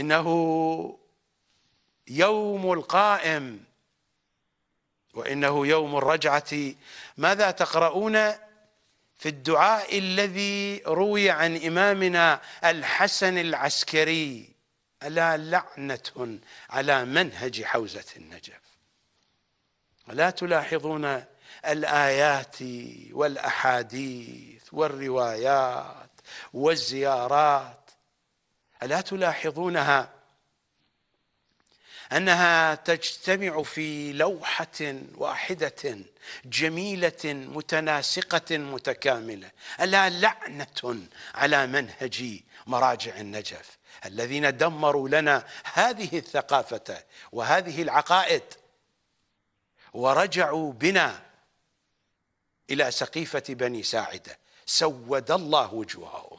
انه يوم القائم وانه يوم الرجعه ماذا تقرؤون في الدعاء الذي روي عن امامنا الحسن العسكري الا لعنه على منهج حوزه النجف الا تلاحظون الايات والاحاديث والروايات والزيارات الا تلاحظونها انها تجتمع في لوحه واحده جميله متناسقه متكامله الا لعنه على منهج مراجع النجف الذين دمروا لنا هذه الثقافه وهذه العقائد ورجعوا بنا الى سقيفه بني ساعده سود الله وجوههم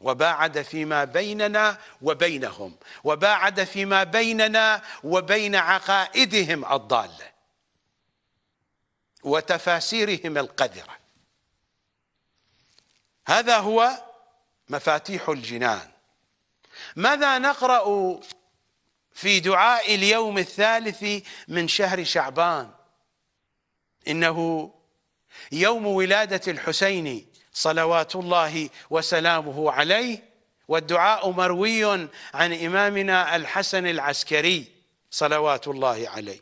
وباعد فيما بيننا وبينهم وباعد فيما بيننا وبين عقائدهم الضاله وتفاسيرهم القذره هذا هو مفاتيح الجنان ماذا نقرا في دعاء اليوم الثالث من شهر شعبان انه يوم ولاده الحسين صلوات الله وسلامه عليه والدعاء مروي عن إمامنا الحسن العسكري صلوات الله عليه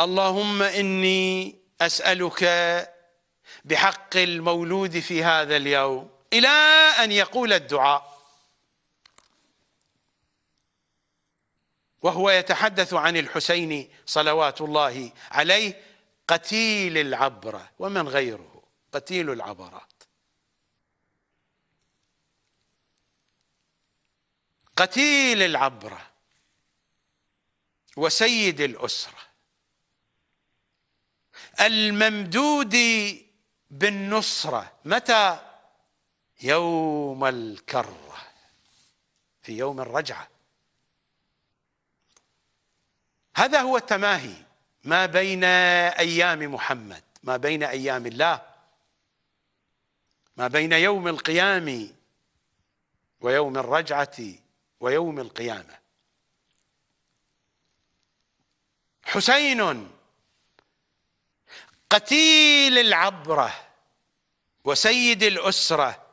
اللهم إني أسألك بحق المولود في هذا اليوم إلى أن يقول الدعاء وهو يتحدث عن الحسين صلوات الله عليه قتيل العبرة ومن غيره قتيل العبرات قتيل العبرة وسيد الأسرة الممدود بالنصرة متى يوم الكرة في يوم الرجعة هذا هو التماهي ما بين أيام محمد ما بين أيام الله ما بين يوم القيام ويوم الرجعة ويوم القيامة حسين قتيل العبرة وسيد الأسرة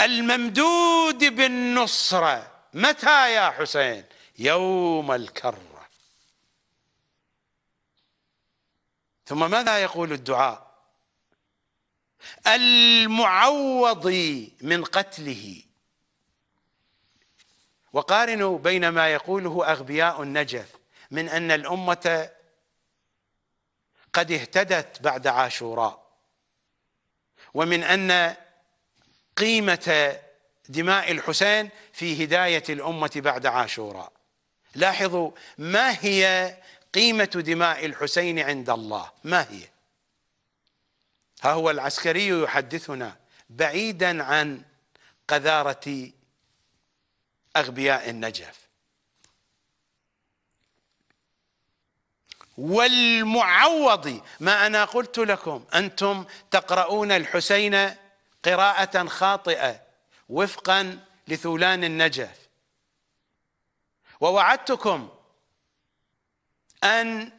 الممدود بالنصرة متى يا حسين يوم الكرة ثم ماذا يقول الدعاء المعوض من قتله وقارنوا بين ما يقوله أغبياء النجف من أن الأمة قد اهتدت بعد عاشوراء ومن أن قيمة دماء الحسين في هداية الأمة بعد عاشوراء لاحظوا ما هي قيمة دماء الحسين عند الله ما هي ها هو العسكري يحدثنا بعيدا عن قذارة أغبياء النجف والمعوض ما أنا قلت لكم أنتم تقرؤون الحسين قراءة خاطئة وفقا لثولان النجف ووعدتكم أن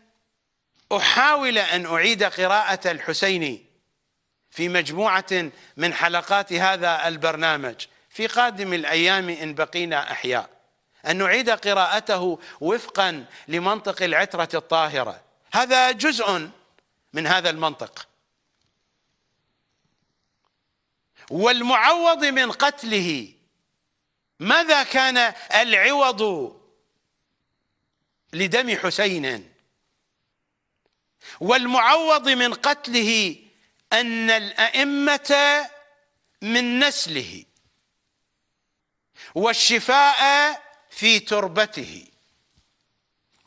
أحاول أن أعيد قراءة الحسيني في مجموعة من حلقات هذا البرنامج في قادم الأيام إن بقينا أحياء أن نعيد قراءته وفقا لمنطق العترة الطاهرة هذا جزء من هذا المنطق والمعوض من قتله ماذا كان العوض لدم حسين والمعوض من قتله أن الأئمة من نسله والشفاء في تربته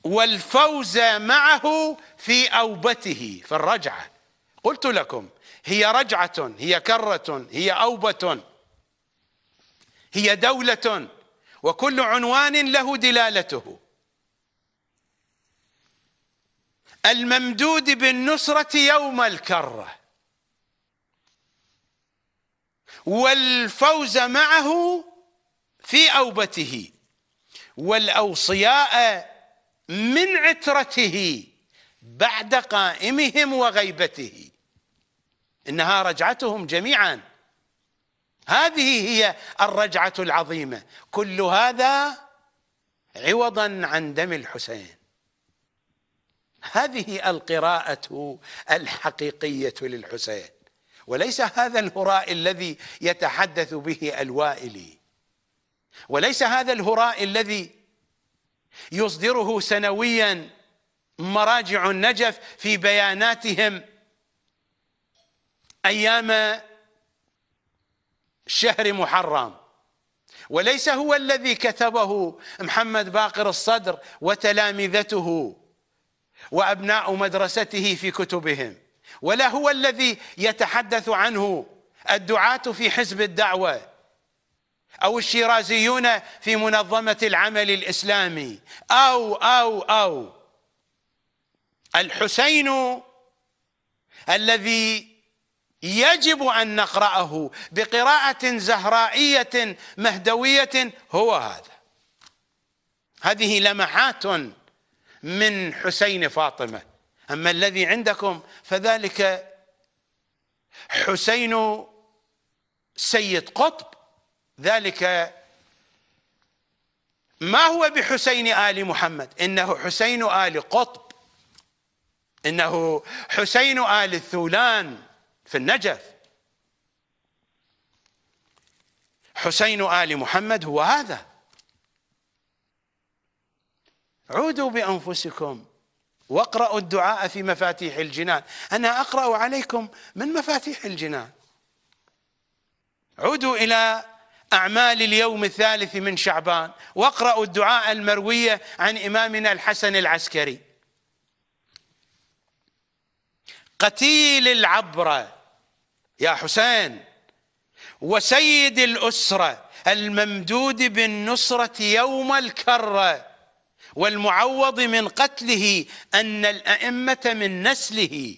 والفوز معه في أوبته في الرجعة قلت لكم هي رجعة هي كرة هي أوبة هي دولة وكل عنوان له دلالته الممدود بالنصرة يوم الكره والفوز معه في أوبته والأوصياء من عترته بعد قائمهم وغيبته إنها رجعتهم جميعا هذه هي الرجعة العظيمة كل هذا عوضا عن دم الحسين هذه القراءة الحقيقية للحسين وليس هذا الهراء الذي يتحدث به الوائلي وليس هذا الهراء الذي يصدره سنويا مراجع النجف في بياناتهم ايام شهر محرم وليس هو الذي كتبه محمد باقر الصدر وتلامذته وابناء مدرسته في كتبهم ولا هو الذي يتحدث عنه الدعاة في حزب الدعوة أو الشيرازيون في منظمة العمل الإسلامي أو أو أو الحسين الذي يجب أن نقرأه بقراءة زهرائية مهدوية هو هذا هذه لمحات من حسين فاطمه أما الذي عندكم فذلك حسين سيد قطب ذلك ما هو بحسين آل محمد إنه حسين آل قطب إنه حسين آل الثولان في النجف حسين آل محمد هو هذا عودوا بأنفسكم واقرأوا الدعاء في مفاتيح الجنان أنا أقرأ عليكم من مفاتيح الجنان عودوا إلى أعمال اليوم الثالث من شعبان واقرأوا الدعاء المروية عن إمامنا الحسن العسكري قتيل العبرة يا حسين وسيد الأسرة الممدود بالنصرة يوم الكره والمعوض من قتله أن الأئمة من نسله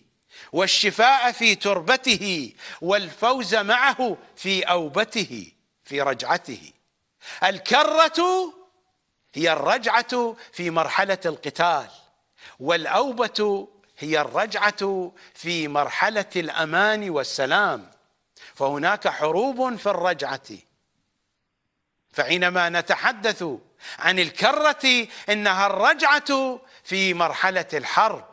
والشفاء في تربته والفوز معه في أوبته في رجعته الكرة هي الرجعة في مرحلة القتال والأوبة هي الرجعة في مرحلة الأمان والسلام فهناك حروب في الرجعة فحينما نتحدث عن الكرة إنها الرجعة في مرحلة الحرب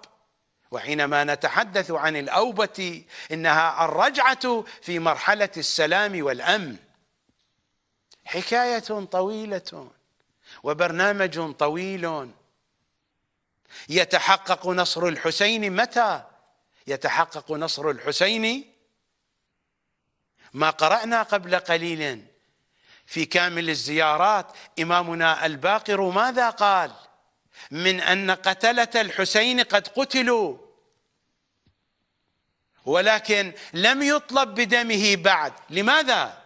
وحينما نتحدث عن الأوبة إنها الرجعة في مرحلة السلام والأمن حكاية طويلة وبرنامج طويل يتحقق نصر الحسين متى يتحقق نصر الحسين ما قرأنا قبل قليل في كامل الزيارات إمامنا الباقر ماذا قال من أن قتلة الحسين قد قتلوا ولكن لم يطلب بدمه بعد لماذا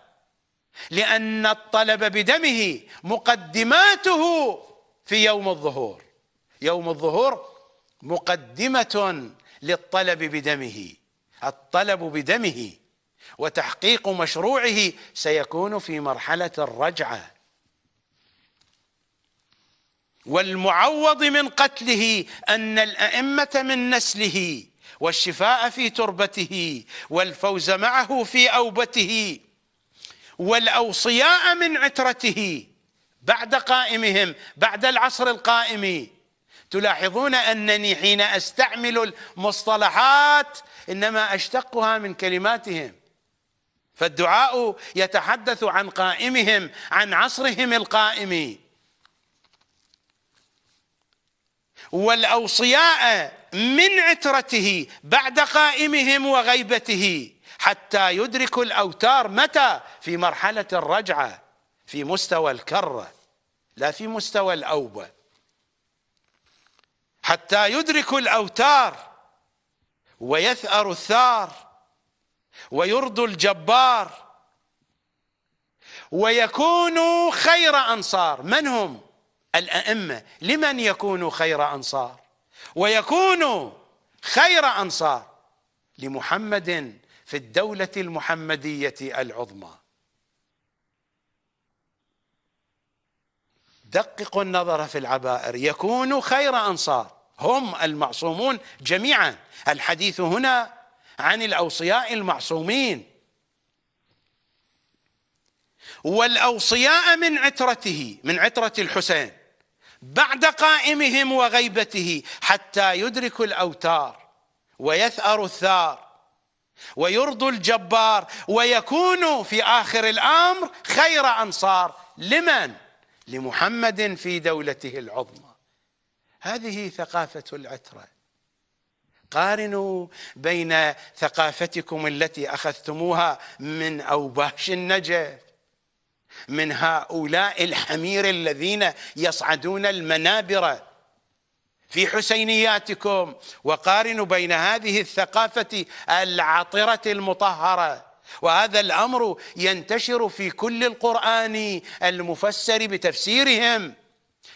لأن الطلب بدمه مقدماته في يوم الظهور يوم الظهور مقدمة للطلب بدمه الطلب بدمه وتحقيق مشروعه سيكون في مرحلة الرجعة والمعوض من قتله أن الأئمة من نسله والشفاء في تربته والفوز معه في أوبته والأوصياء من عترته بعد قائمهم بعد العصر القائم تلاحظون أنني حين أستعمل المصطلحات إنما أشتقها من كلماتهم فالدعاء يتحدث عن قائمهم عن عصرهم القائم والاوصياء من عترته بعد قائمهم وغيبته حتى يدركوا الاوتار متى في مرحله الرجعه في مستوى الكره لا في مستوى الاوبه حتى يدركوا الاوتار ويثأر الثار ويرضوا الجبار ويكونوا خير أنصار من هم الأئمة لمن يكونوا خير أنصار ويكونوا خير أنصار لمحمد في الدولة المحمدية العظمى دققوا النظر في العبائر يكونوا خير أنصار هم المعصومون جميعا الحديث هنا عن الأوصياء المعصومين والأوصياء من عترته من عترة الحسين بعد قائمهم وغيبته حتى يدركوا الأوتار ويثأر الثار ويرضوا الجبار ويكونوا في آخر الأمر خير أنصار لمن؟ لمحمد في دولته العظمى هذه ثقافة العترة قارنوا بين ثقافتكم التي أخذتموها من أوباش النجف من هؤلاء الحمير الذين يصعدون المنابر في حسينياتكم وقارنوا بين هذه الثقافة العطرة المطهرة وهذا الأمر ينتشر في كل القرآن المفسر بتفسيرهم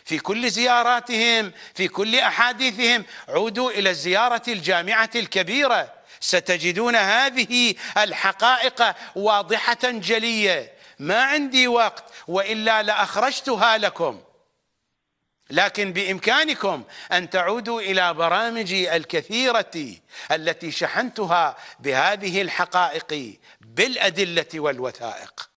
في كل زياراتهم في كل أحاديثهم عودوا إلى الزيارة الجامعة الكبيرة ستجدون هذه الحقائق واضحة جلية ما عندي وقت وإلا لأخرجتها لكم لكن بإمكانكم أن تعودوا إلى برامجي الكثيرة التي شحنتها بهذه الحقائق بالأدلة والوثائق